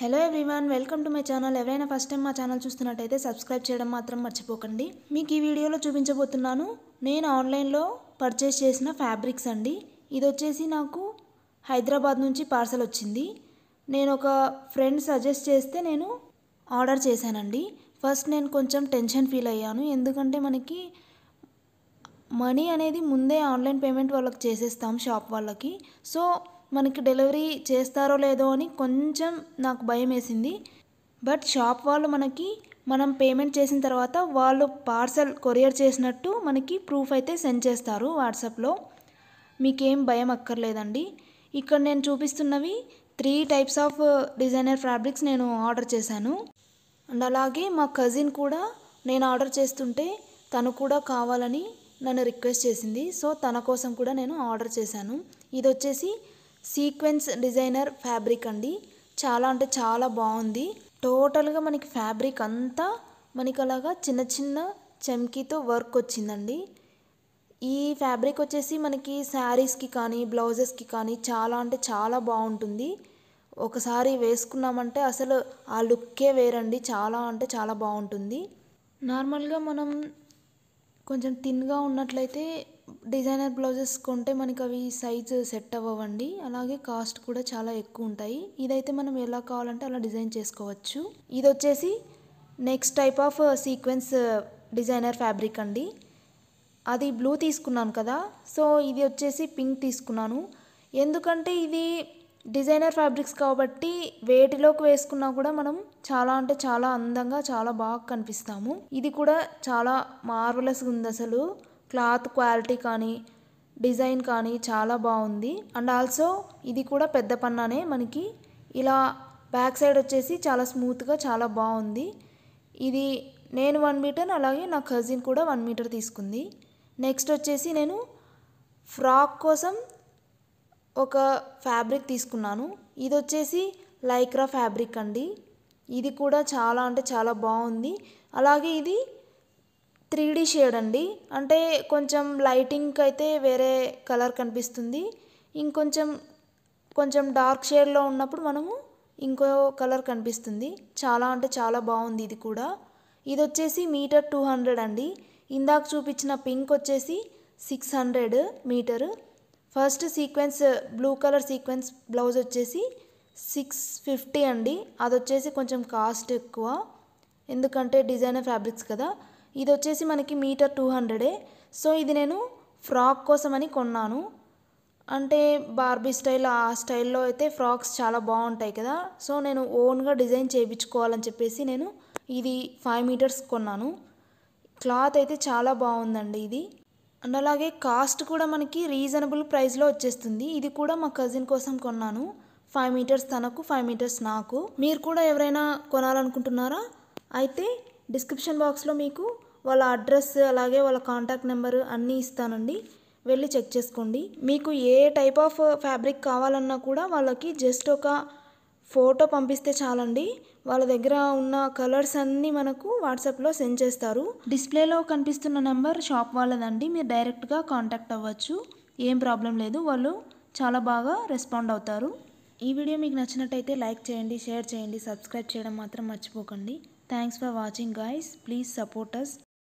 Hello everyone welcome to my channel ఎవరైనా first time మా channel చూస్తున్నట్టయితే సబ్స్క్రైబ్ చేయడం మాత్రం మర్చిపోకండి మీకు ఈ వీడియోలో చూపించబోతున్నాను నేను ఆన్లైన్లో పర్చేస్ చేసిన ఫ్యాబ్రిక్స్ అండి ఇది వచ్చేసి నాకు హైదరాబాద్ నుంచి పార్సల్ వచ్చింది నేను ఒక ఫ్రెండ్ సజెస్ట్ చేస్తే నేను ఆర్డర్ చేశానండి ఫస్ట్ నేను కొంచెం టెన్షన్ ఫీల్ అయ్యాను ఎందుకంటే మనకి మనీ అనేది ముందే ఆన్లైన్ పేమెంట్ వాళ్ళకి చేసేస్తాం షాప్ వాళ్ళకి సో మనకి డెలివరీ చేస్తారో లేదో అని కొంచెం నాకు భయం వేసింది బట్ షాప్ వాళ్ళు మనకి మనం పేమెంట్ చేసిన తర్వాత వాళ్ళు పార్సల్ కొరియర్ చేసినట్టు మనకి ప్రూఫ్ అయితే సెండ్ చేస్తారు వాట్సాప్లో మీకేం భయం అక్కర్లేదండి ఇక్కడ నేను చూపిస్తున్నవి three types of designer fabrics నేను ఆర్డర్ చేశాను అండ్ అలాగే మా కజిన్ కూడా నేను ఆర్డర్ చేస్తుంటే తను కూడా కావాలని నన్ను రిక్వెస్ట్ చేసింది సో తన కోసం కూడా నేను ఆర్డర్ చేశాను ఇది వచ్చేసి సీక్వెన్స్ డిజైనర్ ఫ్యాబ్రిక్ అండి చాలా అంటే చాలా బాగుంది టోటల్గా మనకి ఫ్యాబ్రిక్ అంతా మనకి అలాగా చిన్న చిన్న చెమ్కీతో వర్క్ వచ్చిందండి ఈ ఫ్యాబ్రిక్ వచ్చేసి మనకి శారీస్కి కానీ బ్లౌజెస్కి కానీ చాలా అంటే చాలా బాగుంటుంది ఒకసారి వేసుకున్నామంటే అసలు ఆ లుక్కే వేరండి చాలా అంటే చాలా బాగుంటుంది నార్మల్గా మనం కొంచెం థిన్గా ఉన్నట్లయితే డిజైనర్ బ్లౌజెస్ కొంటే మనకి అవి సైజ్ సెట్ అవ్వండి అలాగే కాస్ట్ కూడా చాలా ఎక్కువ ఉంటాయి ఇదైతే మనం ఎలా కావాలంటే అలా డిజైన్ చేసుకోవచ్చు ఇది వచ్చేసి next type of sequence designer fabric అండి అది బ్లూ తీసుకున్నాను కదా సో ఇది వచ్చేసి పింక్ తీసుకున్నాను ఎందుకంటే ఇది డిజైనర్ ఫ్యాబ్రిక్స్ కాబట్టి వేటిలోకి వేసుకున్నా కూడా మనం చాలా అంటే చాలా అందంగా చాలా బాగా కనిపిస్తాము ఇది కూడా చాలా మార్వలస్గా ఉంది అసలు క్లాత్ క్వాలిటీ కానీ డిజైన్ కానీ చాలా బాగుంది అండ్ ఆల్సో ఇది కూడా పెద్ద పన్నానే మనకి ఇలా బ్యాక్ సైడ్ వచ్చేసి చాలా స్మూత్గా చాలా బాగుంది ఇది నేను వన్ మీటర్ అలాగే నా కజిన్ కూడా వన్ మీటర్ తీసుకుంది నెక్స్ట్ వచ్చేసి నేను ఫ్రాక్ కోసం ఒక ఫ్యాబ్రిక్ తీసుకున్నాను ఇది వచ్చేసి లైక్రా ఫ్యాబ్రిక్ అండి ఇది కూడా చాలా అంటే చాలా బాగుంది అలాగే ఇది త్రీ డీ షేడ్ అండి అంటే కొంచెం లైటింగ్కి అయితే వేరే కలర్ కనిపిస్తుంది ఇంకొంచెం కొంచెం డార్క్ షేడ్లో ఉన్నప్పుడు మనము ఇంకో కలర్ కనిపిస్తుంది చాలా అంటే చాలా బాగుంది ఇది కూడా ఇది వచ్చేసి మీటర్ టూ హండ్రెడ్ అండి ఇందాక చూపించిన పింక్ వచ్చేసి six hundred metre first sequence blue colour sequence blouse వచ్చేసి సిక్స్ ఫిఫ్టీ అండి అది వచ్చేసి కొంచెం కాస్ట్ ఎక్కువ ఎందుకంటే డిజైనర్ ఫ్యాబ్రిక్స్ కదా ఇది వచ్చేసి మనకి మీటర్ టూ హండ్రెడే సో ఇది నేను ఫ్రాక్ కోసమని కొన్నాను అంటే బార్బీ స్టైల్ ఆ స్టైల్లో అయితే ఫ్రాక్స్ చాలా బాగుంటాయి కదా సో నేను ఓన్గా డిజైన్ చేయించుకోవాలని చెప్పేసి నేను ఇది ఫైవ్ మీటర్స్ కొన్నాను క్లాత్ అయితే చాలా బాగుందండి ఇది అండ్ అలాగే కాస్ట్ కూడా మనకి రీజనబుల్ ప్రైస్లో వచ్చేస్తుంది ఇది కూడా మా కజిన్ కోసం కొన్నాను ఫైవ్ మీటర్స్ తనకు ఫైవ్ మీటర్స్ నాకు మీరు కూడా ఎవరైనా కొనాలనుకుంటున్నారా అయితే డిస్క్రిప్షన్ బాక్స్లో మీకు వాళ్ళ అడ్రస్ అలాగే వాళ్ళ కాంటాక్ట్ నెంబర్ అన్నీ ఇస్తానండి వెళ్ళి చెక్ చేసుకోండి మీకు ఏ టైప్ ఆఫ్ ఫ్యాబ్రిక్ కావాలన్నా కూడా వాళ్ళకి జస్ట్ ఒక ఫోటో పంపిస్తే చాలండి వాళ్ళ దగ్గర ఉన్న కలర్స్ అన్నీ మనకు వాట్సాప్లో సెండ్ చేస్తారు డిస్ప్లేలో కనిపిస్తున్న నెంబర్ షాప్ వాళ్ళదండి మీరు డైరెక్ట్గా కాంటాక్ట్ అవ్వచ్చు ఏం ప్రాబ్లం లేదు వాళ్ళు చాలా బాగా రెస్పాండ్ అవుతారు ఈ వీడియో మీకు నచ్చినట్టయితే లైక్ చేయండి షేర్ చేయండి సబ్స్క్రైబ్ చేయడం మాత్రం మర్చిపోకండి Thanks for watching guys. Please support us.